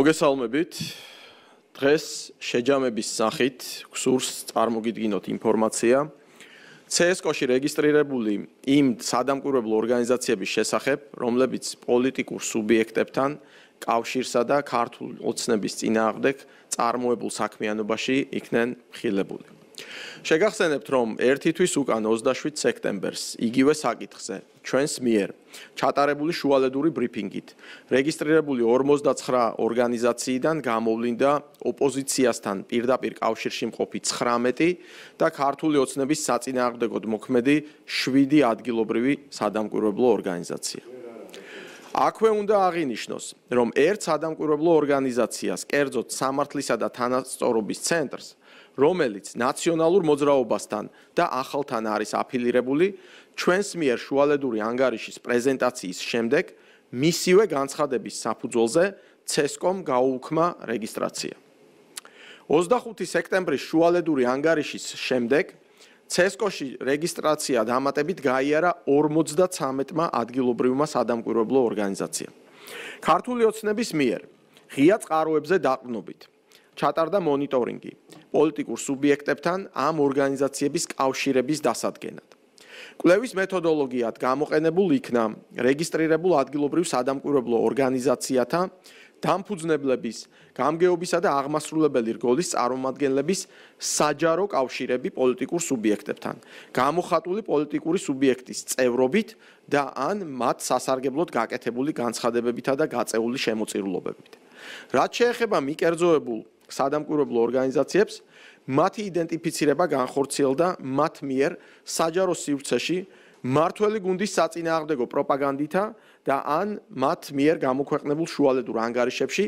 მოგესალმებით. დღეს შეჯამების სახით გსურს წარმოგიდგინოთ ინფორმაცია CSK-ში რეგისტრირებული იმ სადამკვირვებლო ორგანიზაციების შესახებ, რომლებიც პოლიტიკურ სუბიექტებთან კავშირსა და ქართულ ოცნების წინააღმდეგ წარმოებულ საქმიანობაში იქნენ ხილებული. შეგახსენებთ რომ ერთი თვის უკან 27 სექტემბერს იგივე საკითხზე ჩვენს მიერ ჩატარებული შუალედური ბრიფინგით რეგისტრირებული 59 ორგანიზაციიდან გამოვლინდა ოპოზიციასთან პირდაპირ კავშირში მყოფი 19 და ქართული ოცნების საწინააღმდეგოდ მოქმედი 7 ადგილობრივი სადამკვირვებლო ორგანიზაცია აქვე უნდა აღინიშნოს, რომ ერთ სამამკვირვებლო ორგანიზაციას, კერძოდ სამართლისა და თანასწორობის ცენტრს, რომელიც ნაციონალურ მოძრაობასთან და ახალთან არის აფილირებული, ჩვენს მიერ შუალედური ანგარიშის პრეზენტაციის შემდეგ მისივე განცხადების საფუძველზე ცესკომ გაუუქმა რეგისტრაცია. 25 სექტემბრის შუალედური ანგარიშის შემდეგ ცესკოში რეგისტრაცია დამატებით გაიარა 53-მა ადგილობრივმა სადამკვირვებლო ორგანიზაციამ. ქართული ოცნების მიერ ღია წყაროებზე დაყრდნობით ჩატარდა მონიტორინგი პოლიტიკურ სუბიექტებთან ამ ორგანიზაციების კავშირების დასადგენად. კვლევის მეთოდოლოგიად გამოყენებულ იქნა რეგისტრირებულ ადგილობრივ სადამკვირვებლო ორგანიზაციათა დამფუძნებლების, გამგეობისა და აღმასრულებელი რგოლის წარმომადგენლების საჯარო კავშირები პოლიტიკურ სუბიექტებთან, გამოხატული პოლიტიკური სუბიექტის წევრობით და ან მათ სასარგებლოდ გაკეთებული განცხადებებითა და გაწეული შემოწირულობებით. რაც შეეხება მიკერძოებულ სადამკვირვებლო ორგანიზაციებს მათი იდენტიფიცირება განხორციელდა მათ მიერ საჯარო სივრცეში მართველი გუნდის საწინააღმდეგო პროპაგანდითა და ან მათ მიერ გამოქვეყნებულ შუალედურ ანგარიშებში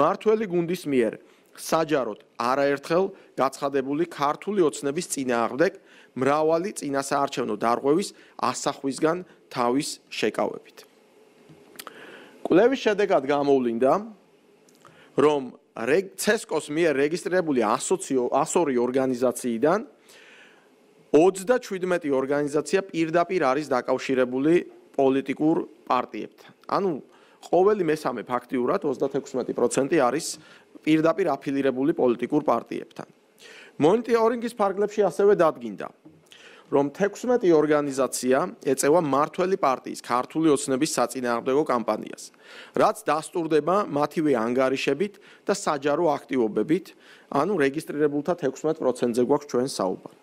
მართველი გუნდის მიერ საჯაროდ არაერთხელ გაცხადებული ქართული ოცნების წინააღმდეგ მრავალი წინასაარჩევნო დარღვევის ასახვისგან თავის შეკავებით. კვლევის შედეგად გამოვლინდა რომ ცესკოს მიერ რეგისტრირებული 102 ორგანიზაციიდან 37 ორგანიზაცია პირდაპირ არის დაკავშირებული პოლიტიკურ პარტიებთან. ანუ ყოველი მესამე ფაქტიურად 36% არის პირდაპირ აფილირებული პოლიტიკურ პარტიებთან. მონიტორინგის ფარგლებში ასევე დადგინდა რომ 16 ორგანიზაცია ეწევა მართველი პარტიის ქართული ოცნების საწინააღმდეგო კამპანიას, რაც დასტურდება მათივე ანგარიშებით და საჯარო აქტივობებით, ანუ რეგისტრირებულთა 16%-ზე გვაქვს ჩვენ საუბარი.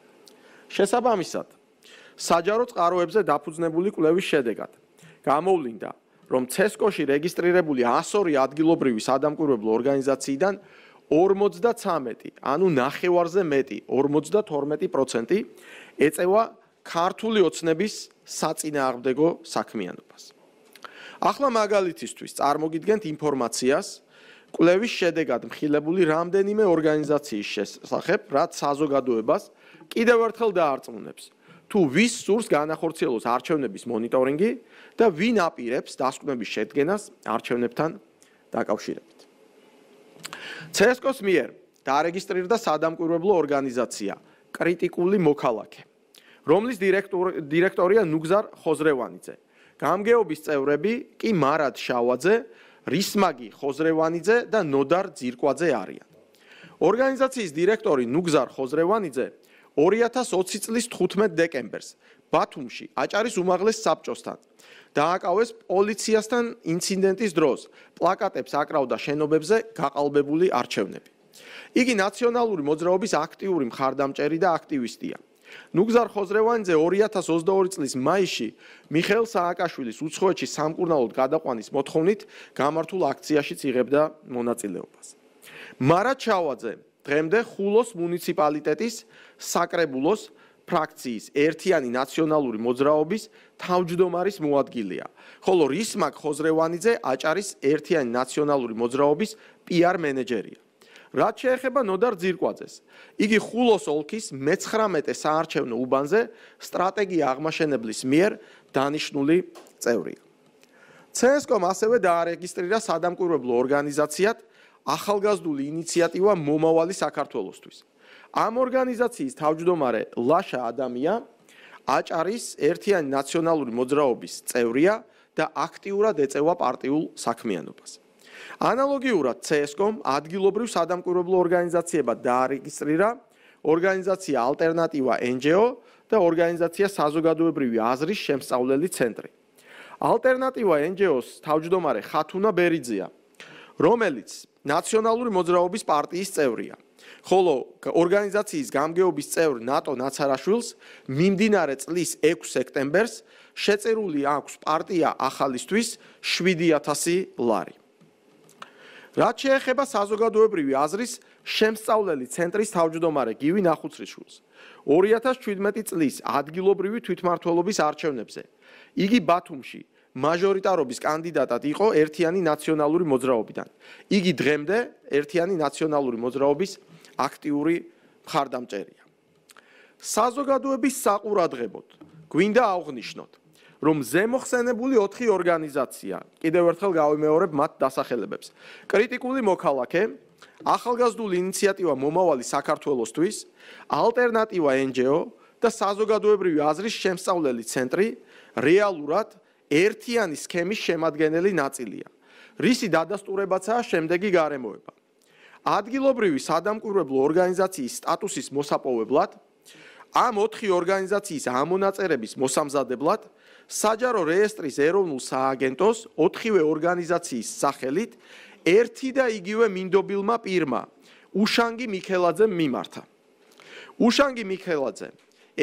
შესაბამისად, საჯარო წყაროებზე დაფუძნებული კვლევის შედეგად გამოვლინდა რომ ცესკოში რეგისტრირებული 102 ადგილობრივი სადამკვირვებლო ორგანიზაციიდან 53, ანუ ნახევარზე მეტი, 52% ეწევა ქართული ოცნების საწინააღმდეგო საქმიანობას. ახლა მაგალითისთვის წარმოგიდგენთ ინფორმაციას კვლევის შედეგად მხილებული რამდენიმე ორგანიზაციის შესახებ, რაც საზოგადოებას კიდევ ერთხელ დაარწმუნებს, თუ ვის სურს განახორციელოს არჩევნების მონიტორინგი და ვინ აპირებს დასკვნების შედგენას არჩევნებთან დაკავშირებით. CSKO-ს მიერ დარეგისტრირდა სადამკვირვებლო ორგანიზაცია კრიტიკული მოქალაქე, რომლის დირექტორია ნუგზარ ხოზრევანიძე. გამგეობის წევრები კი მარად შავაძე, რისმაგი ხოზრევანიძე და ნოდარ ძირკვაძე არიან. ორგანიზაციის დირექტორი ნუგზარ ხოზრევანიძე 2020 წლის 15 დეკემბერს ბათუმში აჭარის უმაღლეს საბჭოსთან დააკავეს პოლიციასთან ინციდენტის დროს პლაკატებს აკრავდა შენობებზე გაყალბებული არჩევნები იგი ნაციონალური მოძრაობის აქტიური მხარდამჭერი და აქტივისტია ნუგზარ ხოზრევანძე 2022 წლის მაისში მიხეილ სააკაშვილის უცხოეთში სამკურნალოდ გადაყვანის მოთხოვნით გამართულ აქციაში წიღებდა მონაწილეობას მარაჩავაძე დღემდე ხულოს მუნიციპალიტეტის საკრებულოს ფრაქციის ერთიანი ნაციონალური მოძრაობის თავმჯდომარის მოადგილეა, ხოლო რისმაკ ხოზრევანიძე აჭარის ერთიანი ნაციონალური მოძრაობის PR მენეჯერია. რაც შეეხება ნოდარ ძირკვაძეს, იგი ხულოს ოლქის მე-19 საარჩევნო უბანზე სტრატეგია აღმაშენებლის მიერ დანიშნული წევრია. CSKOM ასევე დაარეგისტრირა სადამკვირვებლო ორგანიზაციად ახალგაზრდული ინიციატივა მომავალი საქართველოსთვის. ამ ორგანიზაციის თავმჯდომარე ლაშა ადამია აჭარის ერთიანი ნაციონალური მოძრაობის წევრია და აქტიურად ეწევა პარტიულ საქმიანობას. ანალოგიურად CS:GO-მ ადგილობრივ სადამკვირვებლო ორგანიზაციებად დაარეგისტრირა ორგანიზაცია ალტერნატივა NGO და ორგანიზაცია საზოგადოებრივი აზრის შემსწავლელი ცენტრი. ალტერნატივა NGO-ს თავმჯდომარე ხათუნა ბერიძია, რომელიც ნაციონალური მოძრაობის პარტიის წევრია. ხოლო ორგანიზაციის გამგეობის წევრ ნატო ნაცარაშვილს მიმდინარე წლის 6 სექტემბერს შეწერული აქვს პარტია ახალისთვის 7000 ლარი. რაც შეეხება საზოგადოებრივი აზრის შემსწავლელი ცენტრის თავმჯდომარე გივი ნახუცრიშვილს 2017 წლის ადგილობრივი თვითმმართველობის არჩევნებზე იგი ბათუმში მაჟორიტარობის კანდიდატად იყო ერთიანი ნაციონალური მოძრაობიდან. იგი დღემდე ერთიანი ნაციონალური მოძრაობის აქტიური მხარდამჭერია. საზოგადოების საყურადღებოთ გვინდა აღვნიშნოთ, რომ ზემოხსენებული 4 ორგანიზაცია, კიდევ ერთხელ გავიმეორებ მათ დასახელებებს. კრიტიკული მოქალაქე, ახალგაზრდული ინიციატივა მომავალი საქართველოსთვის, ალტერნატივა NGO და საზოგადოებრივი აზრის შემსწავლელი ცენტრი რეალურად ერთიანი სქემის შემადგენელი ნაწილია. რისი დადასტურებაცაა შემდეგი გარემოება. ადგილობრივი სადამკვირვებლო ორგანიზაციის სტატუსის მოსაპოვებლად ამ 4 ორგანიზაციის ამონაწერების მოსამზადებლად საჯარო რეესტრის ეროვნულ სააგენტოს 4-ვე ორგანიზაციის სახელით ერთი და იგივე მინდობილმა პირმა უშანგი მიქელაძე მიმართა. უშანგი მიქელაძე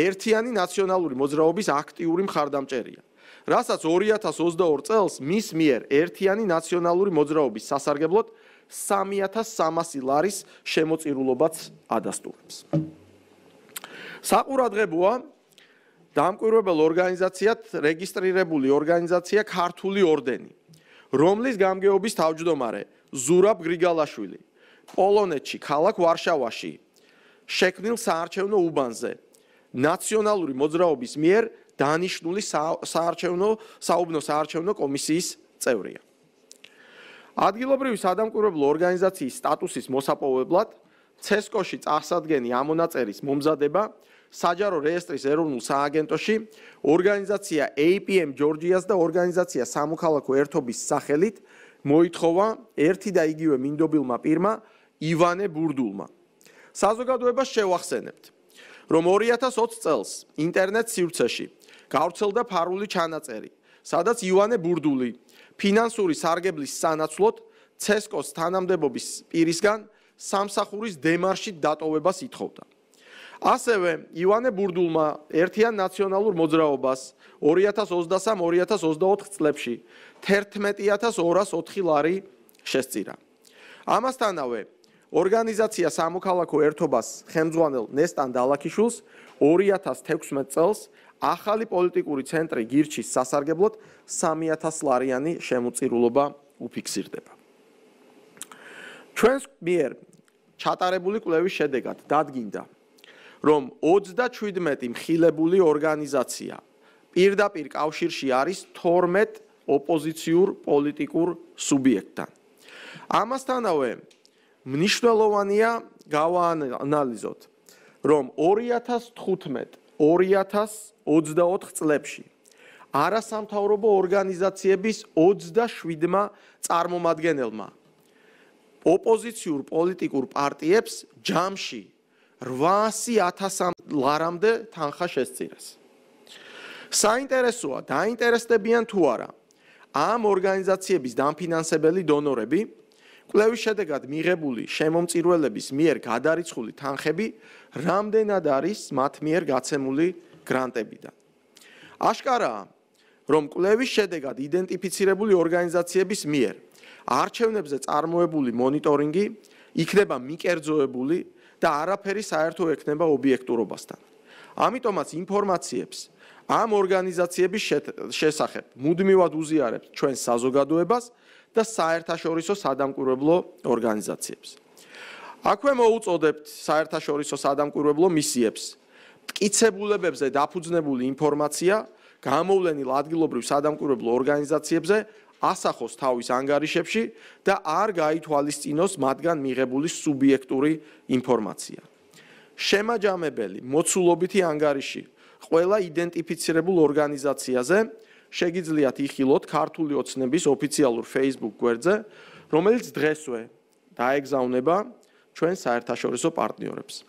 ერთიანი ნაციონალური მოძრაობის აქტიური მხარდამჭერია, რასაც 2022 წელს მის მიერ ერთიანი ნაციონალური მოძრაობის სასარგებლოდ 3300 ლარის შემოწირულობაც ადასტურებს. საყურადღებოა დამკვირვებელ ორგანიზაციად რეგისტრირებული ორგანიზაცია ქართული ორდენი, რომლის გამგეობის თავმჯდომარე ზურაბ გრიგალაშვილი პოლონეთში, ქალაქ ვარშავაში შექმნილ საარჩევნო უბანზე ნაციონალური მოძრაობის მიერ დანიშნული საარჩევნო საუბნო საარჩევნო კომისიის წევრია. ადგილობრივი სადამკვირვებლო ორგანიზაციის სტატუსის მოსაპოვებლად ცესკოში წარსადგენი ამონაწერის მომზადება საჯარო რეესტრის ეროვნულ სააგენტოში ორგანიზაცია APM ჯორჯიას და ორგანიზაცია სამოქალაქო ერთობის სახელით მოითხოვა ერთი და იგივე მინდობილმა პირმა ივანე ბურდულმა საზოგადოებას შევახსენებთ რომ 2020 წელს ინტერნეტ სივრცეში გავრცელდა ფარული ჩანაწერი სადაც ივანე ბურდული ფინანსური სარგებლის სანაცვლოდ ცესკოს თანამდებობის პირისგან სამსახურის დემარში დატოვებას ითხოვდა. ასევე ივანე ბურდულმა ერთიან ნაციონალურ მოძრაობას 2023-2024 წლებში 11204 ლარი შესწირა. ამასთანავე ორგანიზაცია სამოქალაქო ერთობას ხელმძღვანელ ნესტან დალაკიშულს 2016 წელს ახალი პოლიტიკური ცენტრი გირჩის სასარგებლოდ 3000 ლარიანი შემოწირულობა უფიქსირდება. ჩვენს მიერ ჩატარებული კვლევის შედეგად დადგინდა, რომ 37 მხილებული ორგანიზაცია პირდაპირ კავშირში არის 12 ოპოზიციურ პოლიტიკურ სუბიექტთან. ამასთანავე მნიშვნელოვანია გავაანალიზოთ რომ 2015 2024 წლებში არასამთავრობო ორგანიზაციების 27-მა წარმომადგენელმა ოპოზიციურ პოლიტიკურ პარტიებს ჯამში 800000 ლარამდე თანხა შესწირეს. საინტერესოა, დაინტერესდებიან თუ არა ამ ორგანიზაციების დაფინანსებელი დონორები კვლევის შედეგად მიღებული შემომწირველების მიერ გადარიცხული თანხები რამდენად არის მათ მიერ გაცემული გრანტებიდან. აშკარაა, რომ კვლევის შედეგად იდენტიფიცირებული ორგანიზაციების მიერ არჩევნებზე წარმოებული მონიტორინგი იქნება მიკერძოებული და არაფერი საერთო ექნება ობიექტურობასთან. ამიტომაც ინფორმაციებს ამ ორგანიზაციების შესახებ მუდმივად უზიარებს ჩვენ საზოგადოებას და საერთაშორისო სადამკვირვებლო ორგანიზაციებს. აქვე მოუწოდებთ საერთაშორისო სადამკვირვებლო მისიებს მტკიცებულებებზე დაფუძნებული ინფორმაცია გამოვლენილ ადგილობრივ სადამკვირვებლო ორგანიზაციებზე ასახოს თავის ანგარიშებში და არ გაითვალისწინოს მათგან მიღებული სუბიექტური ინფორმაცია. შემაჯამებელი მოცულობითი ანგარიში ყველა იდენტიფიცირებულ ორგანიზაციაზე შეგიძლიათ იხილოთ ქართული ოცნების ოფიციალურ Facebook გვერდზე, რომელიც დღესვე დაეგზავნება ჩვენ საერთაშორისო პარტნიორებს.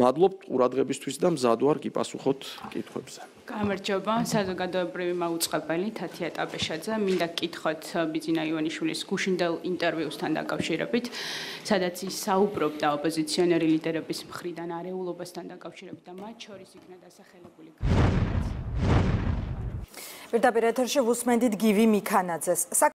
მადლობთ ყურადღებისთვის და მზადوار გიპასუხოთ კითხვებზე. გამარჯობა, საზოგადოებრივი მაუწყებელი თათია ტაპეშაძე. მინდა გკითხოთ ბიძინა ივანიშვილის გუშინდელ ინტერვიუსთან დაკავშირებით, სადაც ის საუბრობდა ოპოზიციონერი ლიდერების მხრიდან არეულობასთან დაკავშირებით და მათ შორის იქნა დასახელებული კანდიდატი. პირდაპირ ეთერში ვუსმენდით გივი მიქანაძეს